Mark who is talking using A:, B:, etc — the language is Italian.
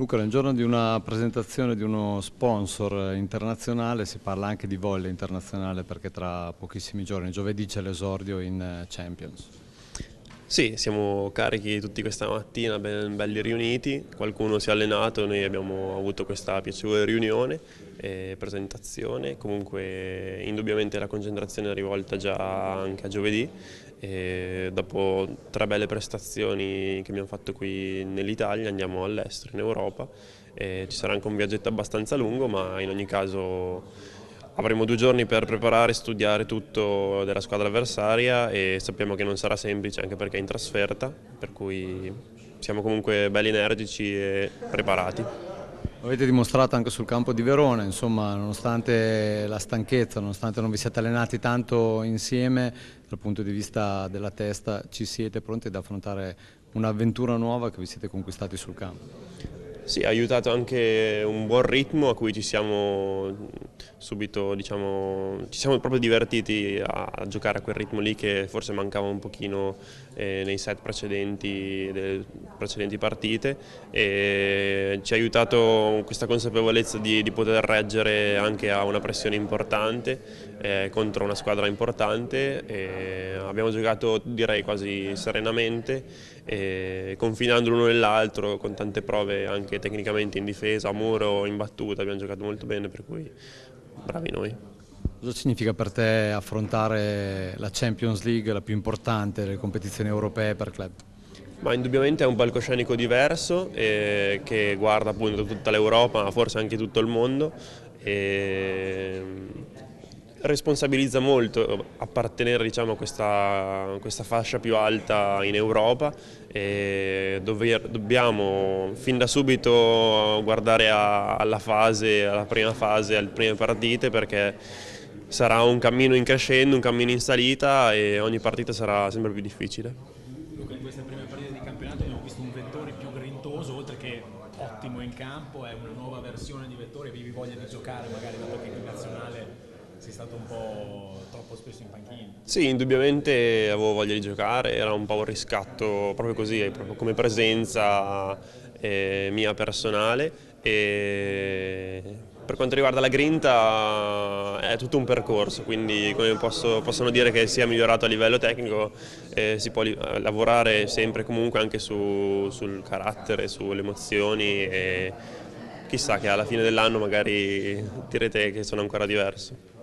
A: Luca, nel giorno di una presentazione di uno sponsor internazionale si parla anche di voglia internazionale perché tra pochissimi giorni, giovedì, c'è l'esordio in eh, Champions.
B: Sì, siamo carichi tutti questa mattina, ben, belli riuniti, qualcuno si è allenato, noi abbiamo avuto questa piacevole riunione e eh, presentazione, comunque indubbiamente la concentrazione è rivolta già anche a giovedì, e dopo tre belle prestazioni che abbiamo fatto qui nell'Italia andiamo all'estero, in Europa, e ci sarà anche un viaggetto abbastanza lungo ma in ogni caso Avremo due giorni per preparare e studiare tutto della squadra avversaria e sappiamo che non sarà semplice anche perché è in trasferta, per cui siamo comunque belli energici e preparati.
A: Avete dimostrato anche sul campo di Verona, insomma, nonostante la stanchezza, nonostante non vi siate allenati tanto insieme, dal punto di vista della testa ci siete pronti ad affrontare un'avventura nuova che vi siete conquistati sul campo?
B: Sì, ha aiutato anche un buon ritmo a cui ci siamo subito diciamo, ci siamo proprio divertiti a, giocare a quel ritmo lì che forse mancava un pochino eh, nei set precedenti delle precedenti partite e ci ha aiutato questa consapevolezza di, di poter reggere anche a una pressione importante eh, contro una squadra importante e abbiamo giocato direi quasi serenamente eh, confinando l'uno nell'altro con tante prove anche tecnicamente in difesa, a muro, in battuta abbiamo giocato molto bene per
A: cui bravi noi. Cosa significa per te affrontare la Champions League, la più importante delle competizioni europee per club?
B: Ma indubbiamente è un palcoscenico diverso eh, che guarda appunto tutta l'Europa, forse anche tutto il mondo. E ehm, responsabilizza molto eh, appartenere diciamo, a questa, questa, fascia più alta in Europa e dover, dobbiamo fin da subito guardare a, alla fase, alla prima fase, alle prime partite perché sarà un cammino in crescendo, un cammino in salita e ogni partita sarà sempre più difficile.
A: Luca, in queste prime partite di campionato abbiamo visto un vettore più grintoso, oltre che ottimo in campo, è una nuova versione di Vettori, vivi voglia di giocare magari da qualche nazionale? sei stato un po' troppo spesso in panchina.
B: Sì, indubbiamente avevo voglia di giocare, era un po' un riscatto proprio così, eh, proprio come presenza eh, mia personale e per quanto riguarda la grinta è tutto un percorso, quindi come posso, possono dire che sia migliorato a livello tecnico, eh, si può eh, lavorare sempre comunque anche su, sul carattere, sulle emozioni e chissà che alla fine dell'anno magari direte che sono ancora diverso.